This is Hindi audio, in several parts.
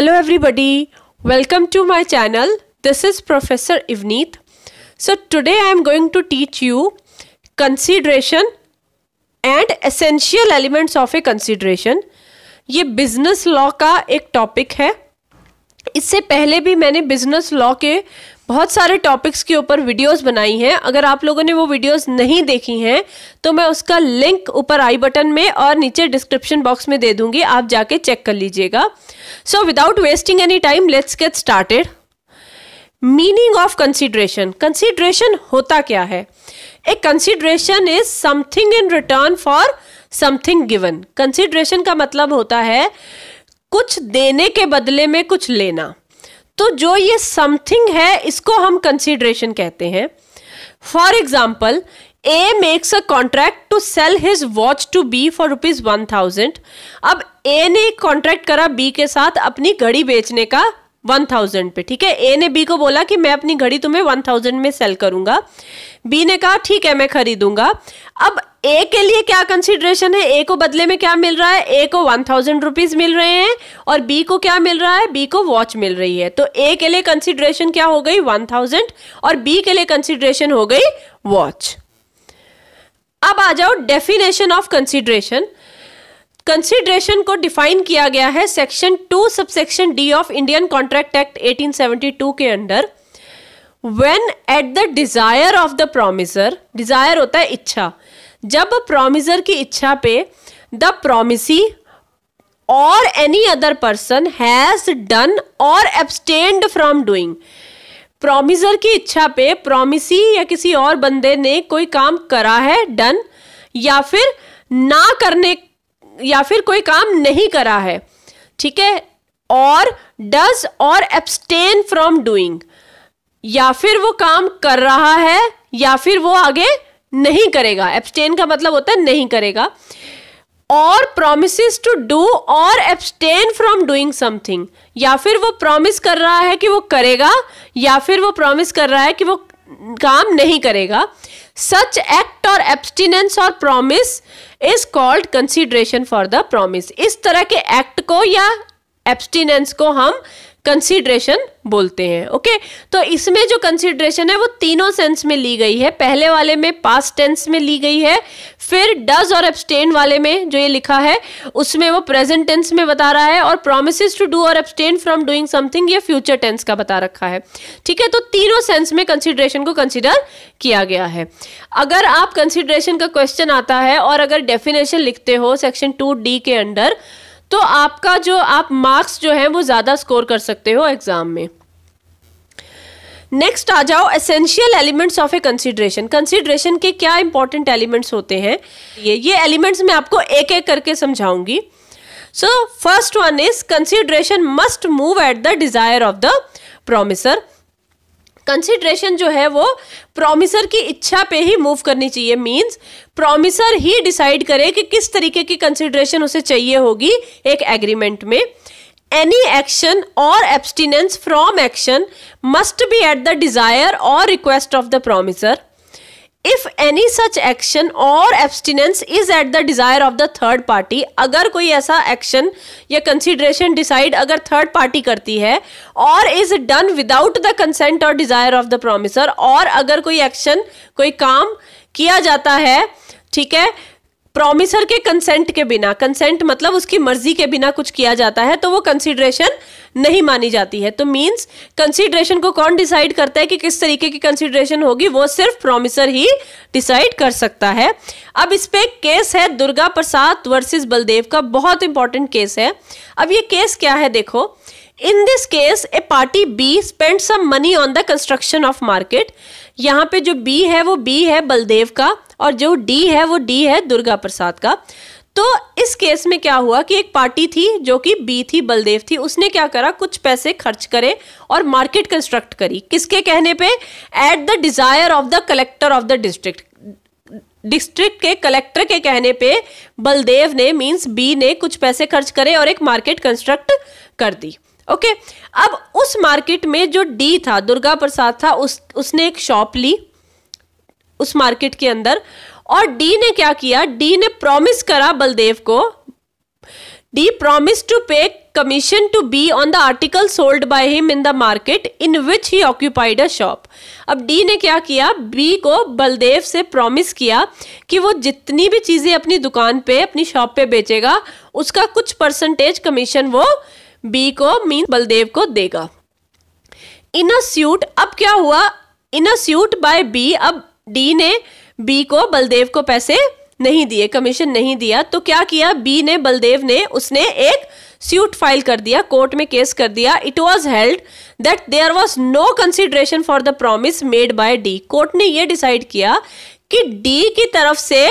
Hello everybody welcome to my channel this is professor Ivneet so today I am going to teach you consideration and essential elements of a consideration ये बिजनेस लॉ का एक टॉपिक है इससे पहले भी मैंने बिजनेस लॉ के बहुत सारे टॉपिक्स के ऊपर वीडियोस बनाई हैं अगर आप लोगों ने वो वीडियोस नहीं देखी हैं तो मैं उसका लिंक ऊपर आई बटन में और नीचे डिस्क्रिप्शन बॉक्स में दे दूंगी आप जाके चेक कर लीजिएगा so without wasting any time let's get started meaning of consideration consideration होता क्या है a consideration is something in return for something given consideration का मतलब होता है कुछ देने के बदले में कुछ लेना तो जो ये समथिंग है इसको हम कंसिडरेशन कहते हैं for example A makes a contract to sell his watch to B for rupees one thousand अब ए ने कॉन्ट्रैक्ट करा बी के साथ अपनी घड़ी बेचने का वन थाउजेंड पे ठीक है ए ने बी को बोला कि मैं अपनी घड़ी तुम्हें वन थाउजेंड में सेल करूंगा बी ने कहा ठीक है मैं खरीदूंगा अब ए के लिए क्या कंसिडरेशन है ए को बदले में क्या मिल रहा है ए को वन थाउजेंड रुपीज मिल रहे हैं और बी को क्या मिल रहा है बी को वॉच मिल रही है तो ए के लिए कंसिडरेशन क्या हो गई वन थाउजेंड और बी के लिए कंसिडरेशन हो गई वॉच अब आ जाओ डेफिनेशन ऑफ कंसिडरेशन कंसिडरेशन को डिफाइन किया गया है section two subsection D of Indian contract act 1872 के under when at the desire of the promisor desire होता है इच्छा जब प्रोमिजर की इच्छा पे द प्रोमिसी और any other person has done और एब्सटेंड फ्रॉम डूइंग प्रोमिजर की इच्छा पे प्रोमिसी या किसी और बंदे ने कोई काम करा है डन या फिर ना करने या फिर कोई काम नहीं करा है ठीक है और डज और एब्सटेन फ्रॉम डूइंग या फिर वो काम कर रहा है या फिर वो आगे नहीं करेगा एब्सटेन का मतलब होता है नहीं करेगा और प्रोमिस टू डू और एब्सटेन फ्रॉम डूइंग समथिंग या फिर वो प्रोमिस कर रहा है कि वो करेगा या फिर वो प्रोमिस कर रहा है कि वो काम नहीं करेगा सच एक्ट और एब्सटिनेंस और promise is called consideration for the promise इस तरह के एक्ट को या एब्सटिनेंस को हम कंसीडरेशन बोलते हैं ओके तो इसमें जो कंसीडरेशन है वो तीनों सेंस में ली गई है पहले वाले में पास्ट टेंस में ली गई है फिर डज और एब्सटेन वाले में जो ये लिखा है उसमें वो प्रेजेंट टेंस में बता रहा है और प्रोमिस टू डू और एब्सटेन फ्रॉम डूइंग समथिंग ये फ्यूचर टेंस का बता रखा है ठीक है तो तीनों सेंस में कंसिडरेशन को कंसिडर किया गया है अगर आप कंसिडरेशन का क्वेश्चन आता है और अगर डेफिनेशन लिखते हो सेक्शन टू डी के अंडर तो आपका जो आप मार्क्स जो है वो ज़्यादा स्कोर कर सकते हो एग्ज़ाम में नेक्स्ट आ जाओ essential elements of a consideration consideration के क्या इंपॉर्टेंट एलिमेंट्स होते हैं ये ये एलिमेंट्स मैं आपको एक एक करके समझाऊंगी so first one is consideration must move at the desire of the promisor consideration जो है वो प्रोमिसर की इच्छा पे ही मूव करनी चाहिए मीन्स प्रोमिसर ही डिसाइड करे कि किस तरीके की कंसिड्रेशन उसे चाहिए होगी एक एग्रीमेंट में एनी एक्शन और abstinence from action must be at the desire और request of the promisor if any such action और abstinence is at the desire of the third party अगर कोई ऐसा एक्शन या कंसिडरेशन डिसाइड अगर थर्ड पार्टी करती है और is done without the consent और डिजायर ऑफ द प्रोमिसर और अगर कोई एक्शन कोई काम किया जाता है ठीक है प्रोमिसर के कंसेंट के बिना कंसेंट मतलब उसकी मर्जी के बिना कुछ किया जाता है तो वो कंसिडरेशन नहीं मानी जाती है तो मींस कंसिडरेशन को कौन डिसाइड करता है कि किस तरीके की कंसिडरेशन होगी वो सिर्फ प्रोमिसर ही डिसाइड कर सकता है अब इस पर केस है दुर्गा प्रसाद वर्सेस बलदेव का बहुत इंपॉर्टेंट केस है अब ये केस क्या है देखो in this case A party B spend some money on the construction of market यहाँ पे जो बी है वो बी है बलदेव का और जो डी है वो डी है दुर्गा प्रसाद का तो इस केस में क्या हुआ कि एक पार्टी थी जो कि बी थी बलदेव थी उसने क्या करा कुछ पैसे खर्च करे और मार्केट कंस्ट्रक्ट करी किसके कहने पे at the desire of the collector of the district district के कलेक्टर के कहने पे बलदेव ने मींस बी ने कुछ पैसे खर्च करे और एक मार्केट कंस्ट्रक्ट कर दी ओके अब उस मार्केट में जो डी था दुर्गा प्रसाद था उस उसने एक शॉप ली उस मार्केट के अंदर और डी ने क्या किया डी ने प्रॉमिस करा बलदेव को D promise to pay commission to be on the article sold by him in the market in which he occupied a shop अब डी ने क्या किया बी को बलदेव से प्रॉमिस किया कि वो जितनी भी चीज़ें अपनी दुकान पे अपनी शॉप पे बेचेगा उसका कुछ परसेंटेज कमीशन वो बी को मीन बलदेव को देगा इन अ स्यूट अब क्या हुआ in a suit by B अब डी ने बी को बलदेव को पैसे नहीं दिए कमीशन नहीं दिया तो क्या किया बी ने बलदेव ने उसने एक स्यूट फाइल कर दिया कोर्ट में केस कर दिया it was held that there was no consideration for the promise made by D court ने यह डिसाइड किया कि डी की तरफ से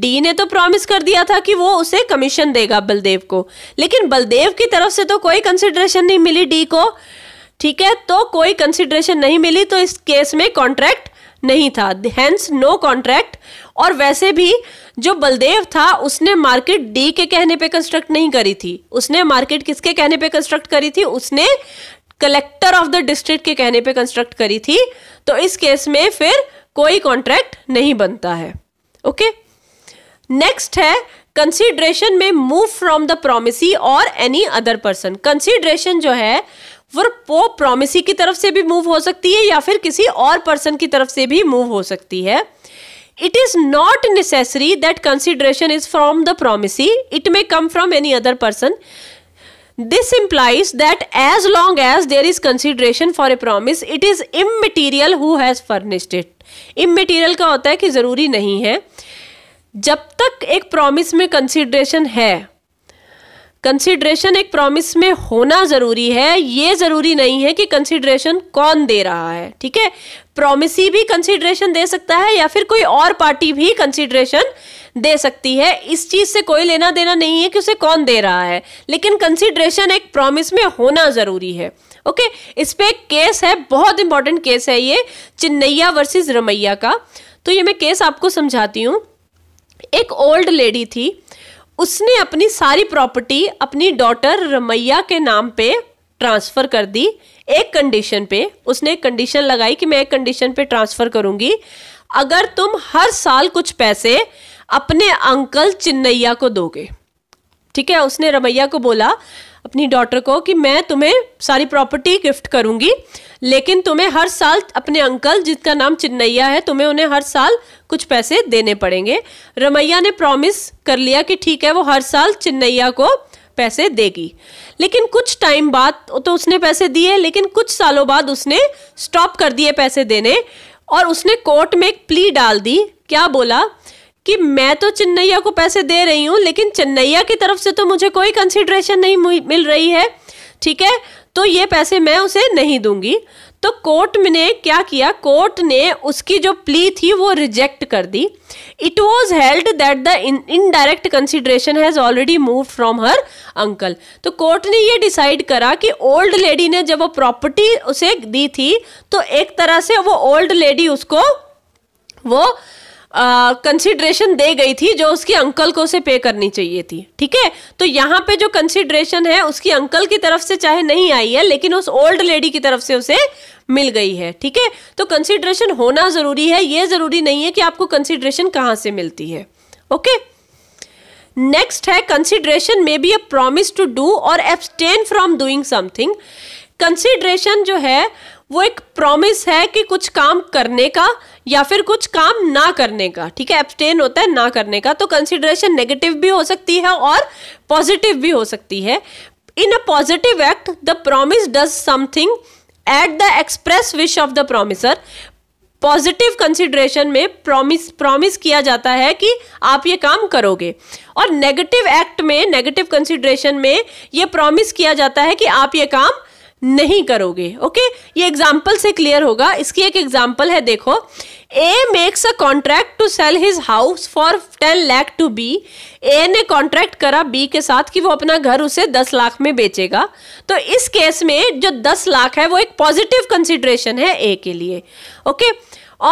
डी ने तो प्रॉमिस कर दिया था कि वो उसे कमीशन देगा बलदेव को लेकिन बलदेव की तरफ से तो कोई कंसिडरेशन नहीं मिली डी को ठीक है तो कोई कंसिडरेशन नहीं मिली तो इस केस में कॉन्ट्रैक्ट नहीं था हैंस नो कॉन्ट्रैक्ट और वैसे भी जो बलदेव था उसने मार्केट डी के कहने पे कंस्ट्रक्ट नहीं करी थी उसने मार्केट किसके कहने पे कंस्ट्रक्ट करी थी उसने कलेक्टर ऑफ द डिस्ट्रिक्ट के कहने पे कंस्ट्रक्ट करी थी तो इस केस में फिर कोई कॉन्ट्रैक्ट नहीं बनता है ओके okay? नेक्स्ट है कंसिडरेशन में मूव फ्रॉम द प्रोमिसी और एनी अदर पर्सन कंसिडरेशन जो है वो प्रोमिसी की तरफ से भी मूव हो सकती है या फिर किसी और पर्सन की तरफ से भी मूव हो सकती है it is not necessary that consideration is from the promisee it may come from any other person This implies that as long as there is consideration for a promise, it is immaterial who has furnished it. Immaterial का होता है कि ज़रूरी नहीं है जब तक एक प्रोमिस में कंसिडरेशन है कंसिड्रेशन एक प्रॉमिस में होना ज़रूरी है ये ज़रूरी नहीं है कि कंसिड्रेशन कौन दे रहा है ठीक है प्रॉमिसी भी कंसिड्रेशन दे सकता है या फिर कोई और पार्टी भी कंसिड्रेशन दे सकती है इस चीज़ से कोई लेना देना नहीं है कि उसे कौन दे रहा है लेकिन कंसिड्रेशन एक प्रॉमिस में होना ज़रूरी है ओके इस पर एक केस है बहुत इंपॉर्टेंट केस है ये चिन्नैया वर्सेस रमैया का तो ये मैं केस आपको समझाती हूँ एक ओल्ड लेडी थी उसने अपनी सारी प्रॉपर्टी अपनी डॉटर रमैया के नाम पे ट्रांसफ़र कर दी एक कंडीशन पे उसने एक कंडीशन लगाई कि मैं एक कंडीशन पे ट्रांसफ़र करूँगी अगर तुम हर साल कुछ पैसे अपने अंकल चिन्नैया को दोगे ठीक है उसने रमैया को बोला अपनी डॉटर को कि मैं तुम्हें सारी प्रॉपर्टी गिफ्ट करूंगी लेकिन तुम्हें हर साल अपने अंकल जिसका नाम चिन्नैया है तुम्हें उन्हें हर साल कुछ पैसे देने पड़ेंगे रमैया ने प्रॉमिस कर लिया कि ठीक है वो हर साल चिन्नैया को पैसे देगी लेकिन कुछ टाइम बाद तो उसने पैसे दिए लेकिन कुछ सालों बाद उसने स्टॉप कर दिए पैसे देने और उसने कोर्ट में एक प्ली डाल दी क्या बोला कि मैं तो चन्नैया को पैसे दे रही हूँ लेकिन चन्नैया की तरफ से तो मुझे कोई कंसिडरेशन नहीं मिल रही है ठीक है तो ये पैसे मैं उसे नहीं दूंगी तो कोर्ट ने क्या किया कोर्ट ने उसकी जो प्ली थी वो रिजेक्ट कर दी it was held that the indirect consideration has already move from her uncle तो कोर्ट ने ये डिसाइड करा कि ओल्ड लेडी ने जब वो प्रॉपर्टी उसे दी थी तो एक तरह से वो ओल्ड लेडी उसको वो कंसिड्रेशन दे गई थी जो उसके अंकल को उसे पे करनी चाहिए थी ठीक है तो यहाँ पे जो कंसिड्रेशन है उसकी अंकल की तरफ से चाहे नहीं आई है लेकिन उस ओल्ड लेडी की तरफ से उसे मिल गई है ठीक है तो कंसिड्रेशन होना जरूरी है ये जरूरी नहीं है कि आपको कंसिड्रेशन कहाँ से मिलती है ओके नेक्स्ट है consideration may be a promise to do और abstain from doing something consideration जो है वो एक प्रॉमिस है कि कुछ काम करने का या फिर कुछ काम ना करने का ठीक है एब्सटेन होता है ना करने का तो कंसिडरेशन नेगेटिव भी हो सकती है और पॉजिटिव भी हो सकती है in a positive act the promise does something at the express wish of the promisor positive consideration में प्रॉमिस प्रॉमिस किया जाता है कि आप ये काम करोगे और नेगेटिव एक्ट में नेगेटिव कंसिडरेशन में ये प्रॉमिस किया जाता है कि आप ये काम नहीं करोगे ओके ये एग्जाम्पल से क्लियर होगा इसकी एक एग्जाम्पल है देखो A makes a contract to sell his house for ten lakh to B A ने कॉन्ट्रैक्ट करा बी के साथ कि वो अपना घर उसे दस लाख में बेचेगा तो इस केस में जो दस लाख है वो एक पॉजिटिव कंसिडरेशन है ए के लिए okay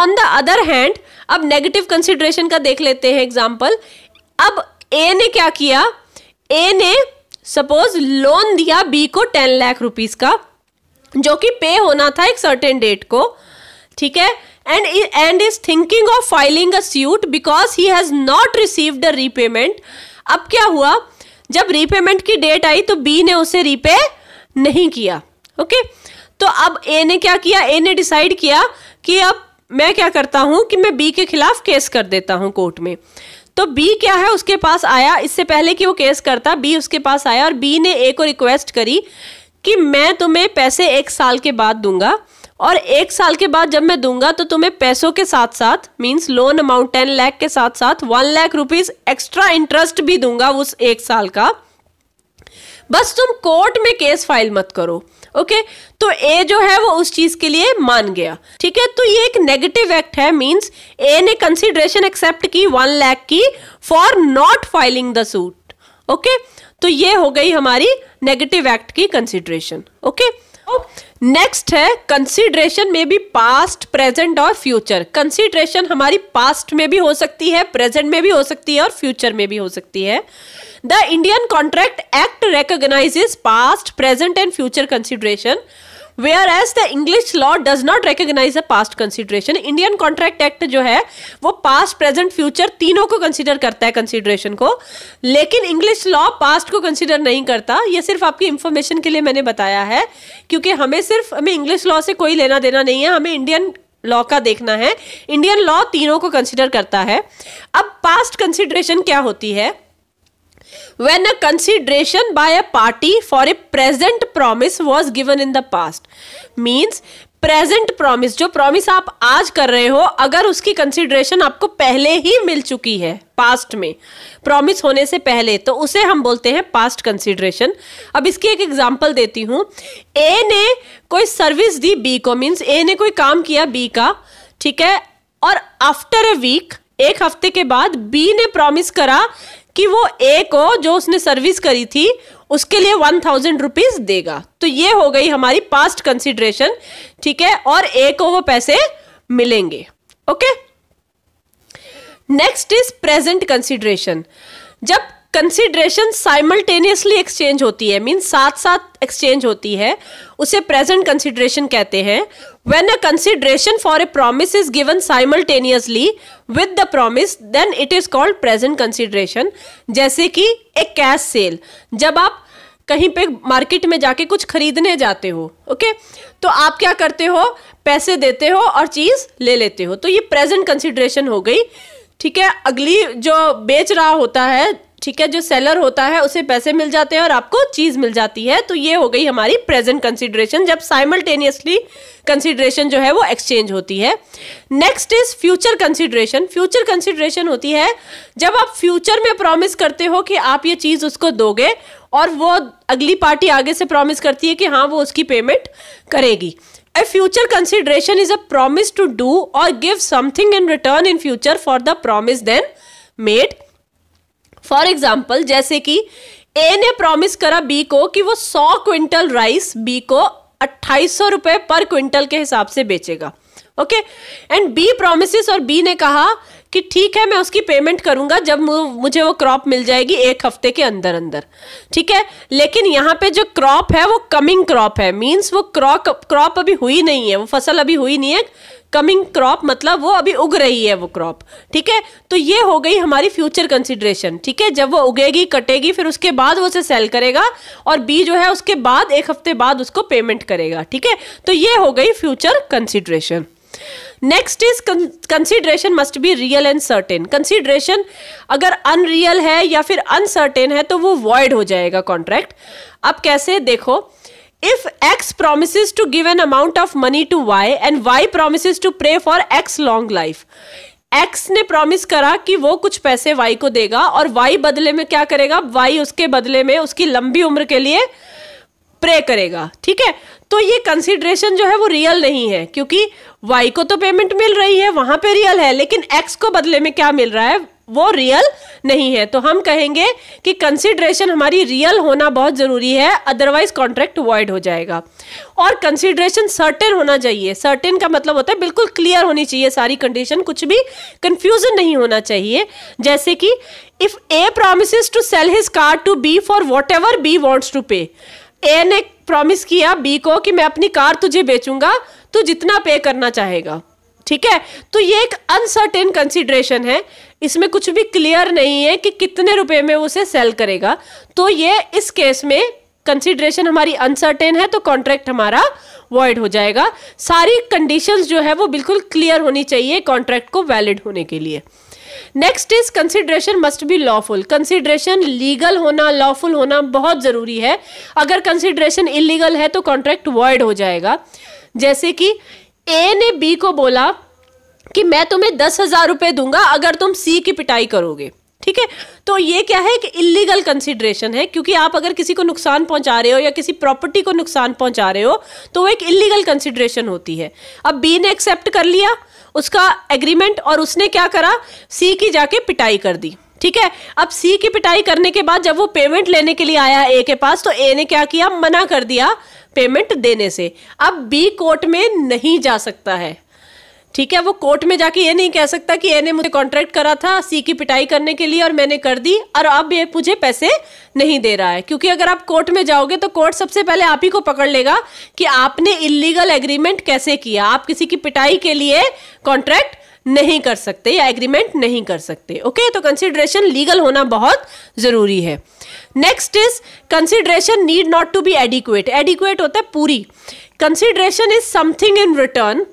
on the other hand अब नेगेटिव कंसिडरेशन का देख लेते हैं एग्जाम्पल अब ए ने क्या किया ए ने सपोज लोन दिया बी को टेन लाख रुपीज का जो कि पे होना था एक सर्टेन डेट को ठीक है and and is thinking of filing a suit because he has not received a repayment अब क्या हुआ जब रीपेमेंट की डेट आई तो बी ने उसे रीपे नहीं किया ओके okay? तो अब ए ने क्या किया ए ने डिसाइड किया कि अब मैं क्या करता हूं कि मैं बी के खिलाफ केस कर देता हूं कोर्ट में तो बी क्या है उसके पास आया इससे पहले कि वो केस करता बी उसके पास आया और बी ने ए को रिक्वेस्ट करी कि मैं तुम्हें पैसे एक साल के बाद दूंगा और एक साल के बाद जब मैं दूंगा तो तुम्हें पैसों के साथ साथ means loan amount ten lakh के साथ साथ one lakh rupees extra interest भी दूंगा उस एक साल का बस तुम कोर्ट में केस फाइल मत करो ओके तो ए जो है वो उस चीज के लिए मान गया ठीक है तो ये एक नेगेटिव एक्ट है मींस ए ने कंसिडरेशन एक्सेप्ट की वन लैख की for not filing the suit okay तो ये हो गई हमारी नेगेटिव एक्ट की कंसिडरेशन ओके नेक्स्ट है कंसीडरेशन में भी पास्ट प्रेजेंट और फ्यूचर कंसीडरेशन हमारी पास्ट में भी हो सकती है प्रेजेंट में भी हो सकती है और फ्यूचर में भी हो सकती है the Indian contract act recognise past present and future consideration whereas the English law does not recognise a past consideration Indian contract act जो है वो पास्ट प्रेजेंट फ्यूचर तीनों को कंसिडर करता है कंसिडरेशन को लेकिन इंग्लिश लॉ पास्ट को कंसिडर नहीं करता यह सिर्फ आपकी इंफॉर्मेशन के लिए मैंने बताया है क्योंकि हमें सिर्फ हमें इंग्लिश लॉ से कोई लेना देना नहीं है हमें इंडियन लॉ का देखना है इंडियन लॉ तीनों को कंसिडर करता है अब पास्ट कंसिडरेशन क्या होती है when a consideration by a party for a present promise was given in the past means present promise जो प्रॉमिस आप आज कर रहे हो अगर उसकी कंसिडरेशन आपको पहले ही मिल चुकी है पास्ट में प्रॉमिस होने से पहले तो उसे हम बोलते हैं पास्ट कंसिडरेशन अब इसकी एक एग्जांपल देती हूँ ए ने कोई सर्विस दी बी को मीन्स ए ने कोई काम किया बी का ठीक है और आफ्टर अ वीक एक हफ्ते के बाद बी ने प्रॉमिस करा कि वो ए को जो उसने सर्विस करी थी उसके लिए वन थाउजेंड रुपीज देगा तो ये हो गई हमारी पास्ट कंसिडरेशन ठीक है और ए को वो पैसे मिलेंगे okay next is present consideration जब कंसिडरेशन साइमल्टेनियसली एक्सचेंज होती है मीन साथ साथ एक्सचेंज होती है उसे प्रेजेंट कंसिडरेशन कहते हैं when a consideration for a promise is given simultaneously with the promise then it is called present consideration जैसे कि ए कैश सेल जब आप कहीं पे मार्केट में जाके कुछ खरीदने जाते हो ओके तो आप क्या करते हो पैसे देते हो और चीज़ ले लेते हो तो ये प्रेजेंट कंसिडरेशन हो गई ठीक है अगली जो बेच रहा होता है ठीक है जो सेलर होता है उसे पैसे मिल जाते हैं और आपको चीज़ मिल जाती है तो ये हो गई हमारी प्रेजेंट कंसिडरेशन जब साइमल्टेनियसली कंसिडरेशन जो है वो एक्सचेंज होती है next is future consideration future consideration होती है जब आप फ्यूचर में प्रॉमिस करते हो कि आप ये चीज़ उसको दोगे और वो अगली पार्टी आगे से प्रॉमिस करती है कि हाँ वो उसकी पेमेंट करेगी a future consideration is a promise to do और give something in return in future for the promise then made for example जैसे कि ए ने प्रॉमिस करा बी को कि वो सौ क्विंटल राइस बी को अट्ठाईस सौ रुपए पर क्विंटल के हिसाब से बेचेगा ओके एंड बी प्रोमिस और बी ने कहा कि ठीक है मैं उसकी पेमेंट करूंगा जब मुझे वो क्रॉप मिल जाएगी एक हफ्ते के अंदर अंदर ठीक है लेकिन यहाँ पे जो क्रॉप है वो कमिंग क्रॉप है मीन्स वो क्रॉप क्रॉप अभी हुई नहीं है वो फसल अभी हुई नहीं है कमिंग क्रॉप मतलब वो अभी उग रही है वो क्रॉप ठीक है तो ये हो गई हमारी फ्यूचर कंसिड्रेशन ठीक है जब वो उगेगी कटेगी फिर उसके बाद वो उसे सेल करेगा और बी जो है उसके बाद एक हफ्ते बाद उसको पेमेंट करेगा ठीक है तो ये हो गई future consideration next is consideration must be real and certain consideration अगर अनरियल है या फिर अनसर्टेन है तो वो वॉइड हो जाएगा कॉन्ट्रैक्ट अब कैसे देखो if x promises to give an amount of money to y and y promises to pray for x long life x ने प्रॉमिस करा कि वो कुछ पैसे y को देगा और y बदले में क्या करेगा y उसके बदले में उसकी लंबी उम्र के लिए प्रे करेगा ठीक है तो ये कंसिडरेशन जो है वो रियल नहीं है क्योंकि वाई को तो पेमेंट मिल रही है वहां पे रियल है लेकिन एक्स को बदले में क्या मिल रहा है वो रियल नहीं है तो हम कहेंगे कि कंसिडरेशन हमारी रियल होना बहुत ज़रूरी है अदरवाइज कॉन्ट्रैक्ट वॉइड हो जाएगा और कंसिडरेशन सर्टेन होना चाहिए सर्टेन का मतलब होता है बिल्कुल क्लियर होनी चाहिए सारी कंडीशन कुछ भी कंफ्यूजन नहीं होना चाहिए जैसे कि if A promise to sell his car to B for whatever B wants to pay A ने प्रॉमिस किया बी को कि मैं अपनी कार तुझे बेचूंगा तू जितना पे करना चाहेगा ठीक है तो ये एक अनसर्टेन कंसिडरेशन है इसमें कुछ भी क्लियर नहीं है कि कितने रुपए में उसे सेल करेगा तो ये इस केस में कंसिडरेशन हमारी अनसर्टेन है तो कॉन्ट्रैक्ट हमारा वॉइड हो जाएगा सारी कंडीशंस जो है वो बिल्कुल क्लियर होनी चाहिए कॉन्ट्रैक्ट को वैलिड होने के लिए next is consideration must be lawful consideration legal होना लॉफुल होना बहुत ज़रूरी है अगर कंसिडरेशन इलीगल है तो कॉन्ट्रैक्ट वर्ड हो जाएगा जैसे कि ए ने बी को बोला कि मैं तुम्हें दस हज़ार रुपये दूंगा अगर तुम सी की पिटाई करोगे ठीक है तो ये क्या है कि इलीगल कंसिड्रेशन है क्योंकि आप अगर किसी को नुकसान पहुंचा रहे हो या किसी प्रॉपर्टी को नुकसान पहुंचा रहे हो तो वो एक इलीगल कंसिड्रेशन होती है अब बी ने एक्सेप्ट कर लिया उसका एग्रीमेंट और उसने क्या करा सी की जाके पिटाई कर दी ठीक है अब सी की पिटाई करने के बाद जब वो पेमेंट लेने के लिए आया ए के पास तो ए ने क्या किया मना कर दिया पेमेंट देने से अब बी कोर्ट में नहीं जा सकता है ठीक है वो कोर्ट में जाके ये नहीं कह सकता कि ए ने मुझे कॉन्ट्रैक्ट करा था सी की पिटाई करने के लिए और मैंने कर दी और अब ये मुझे पैसे नहीं दे रहा है क्योंकि अगर आप कोर्ट में जाओगे तो कोर्ट सबसे पहले आप ही को पकड़ लेगा कि आपने इलीगल एग्रीमेंट कैसे किया आप किसी की पिटाई के लिए कॉन्ट्रैक्ट नहीं कर सकते या एग्रीमेंट नहीं कर सकते ओके तो कंसिडरेशन लीगल होना बहुत ज़रूरी है next is consideration need not to be adequate adequate होता है पूरी consideration is something in return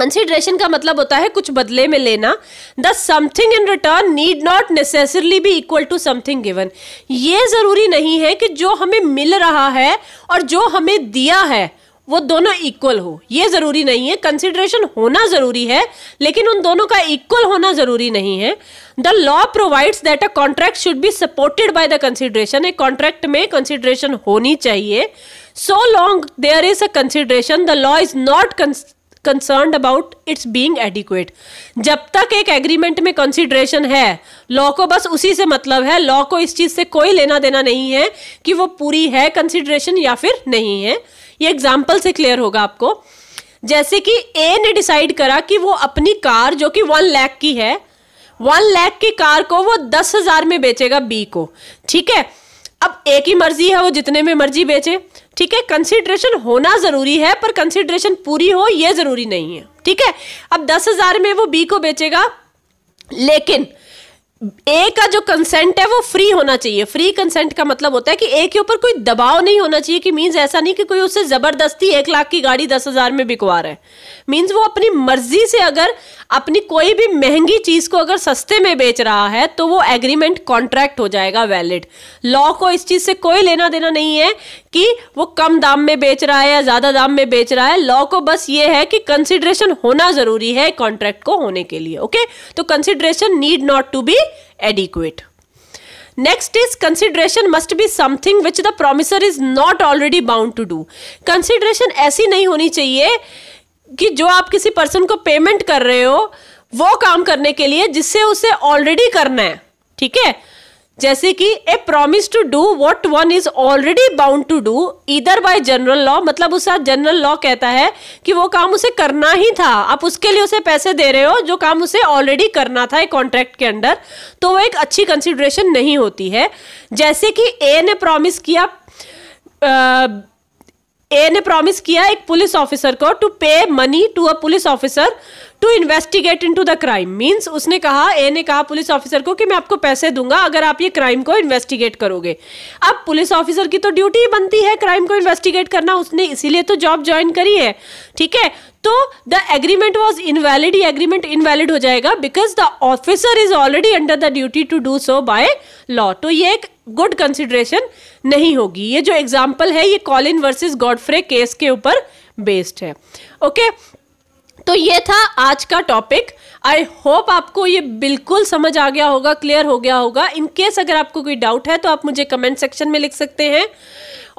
consideration का मतलब होता है कुछ बदले में लेना the something in return need not necessarily be equal to something given ये ज़रूरी नहीं है कि जो हमें मिल रहा है और जो हमें दिया है वो दोनों इक्वल हो ये ज़रूरी नहीं है कंसिडरेशन होना ज़रूरी है लेकिन उन दोनों का इक्वल होना ज़रूरी नहीं है the law provides that a contract should be supported by the consideration एक कॉन्ट्रैक्ट में कंसिडरेशन होनी चाहिए so long there is a consideration the law is not concern about its being adequate जब तक एक एग्रीमेंट में कंसिडरेशन है लॉ को बस उसी से मतलब है लॉ को इस चीज़ से कोई लेना देना नहीं है कि वो पूरी है कंसिडरेशन या फिर नहीं है ये एग्जाम्पल से क्लियर होगा आपको जैसे कि ए ने डिसाइड करा कि वो अपनी कार जो कि वन लैख की है वन लैख की कार को वो दस हजार में बेचेगा बी को ठीक है अब एक ही मर्जी है वो जितने में मर्जी बेचे ठीक है कंसिडरेशन होना जरूरी है पर कंसिडरेशन पूरी हो ये जरूरी नहीं है ठीक है अब दस हजार में वो बी को बेचेगा लेकिन ए का जो कंसेंट है वो फ्री होना चाहिए फ्री कंसेंट का मतलब होता है कि ए के ऊपर कोई दबाव नहीं होना चाहिए कि मींस ऐसा नहीं कि कोई उससे जबरदस्ती एक लाख की गाड़ी दस हजार में बिकवा रहा है मींस वो अपनी मर्जी से अगर अपनी कोई भी महंगी चीज को अगर सस्ते में बेच रहा है तो वो एग्रीमेंट कॉन्ट्रैक्ट हो जाएगा वैलिड लॉ को इस चीज से कोई लेना देना नहीं है कि वो कम दाम में बेच रहा है या ज्यादा दाम में बेच रहा है लॉ को बस ये है कि कंसिडरेशन होना जरूरी है कॉन्ट्रैक्ट को होने के लिए ओके तो consideration need not to be adequate next is consideration must be something which the promisor is not already bound to do consideration ऐसी नहीं होनी चाहिए कि जो आप किसी पर्सन को पेमेंट कर रहे हो वो काम करने के लिए जिससे उसे ऑलरेडी करना है ठीक है जैसे कि A promise to do what one is already bound to do either by general law मतलब उसका जनरल लॉ कहता है कि वो काम उसे करना ही था आप उसके लिए उसे पैसे दे रहे हो जो काम उसे ऑलरेडी करना था एक कॉन्ट्रैक्ट के अंडर तो वो एक अच्छी कंसिडरेशन नहीं होती है जैसे कि ए ने प्रॉमिस किया आ, ए ने प्रॉमिस किया एक पुलिस ऑफिसर को to pay money to a police officer to investigate into the crime means उसने कहा ए ने कहा पुलिस ऑफिसर को कि मैं आपको पैसे दूंगा अगर आप ये क्राइम को इन्वेस्टिगेट करोगे अब पुलिस ऑफिसर की तो ड्यूटी बनती है क्राइम को इन्वेस्टिगेट करना उसने इसीलिए तो जॉब ज्वाइन करी है ठीक है तो द एग्रीमेंट वॉज इनवैलिड ये एग्रीमेंट इनवैलिड हो जाएगा because the officer is already under the duty to do so by law तो ये एक गुड कंसिडरेशन नहीं होगी ये जो एग्जाम्पल है ये कॉलिन वर्सेज गॉडफ्रे केस के ऊपर बेस्ड है ओके okay? तो ये था आज का टॉपिक आई होप आपको ये बिल्कुल समझ आ गया होगा क्लियर हो गया होगा इन केस अगर आपको कोई डाउट है तो आप मुझे कमेंट सेक्शन में लिख सकते हैं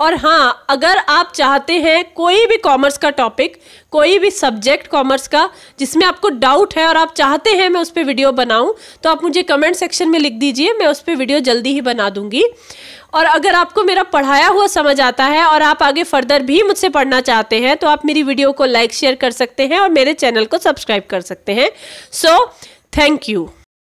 और हाँ अगर आप चाहते हैं कोई भी कॉमर्स का टॉपिक कोई भी सब्जेक्ट कॉमर्स का जिसमें आपको डाउट है और आप चाहते हैं मैं उस पर वीडियो बनाऊँ तो आप मुझे कमेंट सेक्शन में लिख दीजिए मैं उस पर वीडियो जल्दी ही बना दूँगी और अगर आपको मेरा पढ़ाया हुआ समझ आता है और आप आगे फर्दर भी मुझसे पढ़ना चाहते हैं तो आप मेरी वीडियो को लाइक शेयर कर सकते हैं और मेरे चैनल को सब्सक्राइब कर सकते हैं सो थैंक यू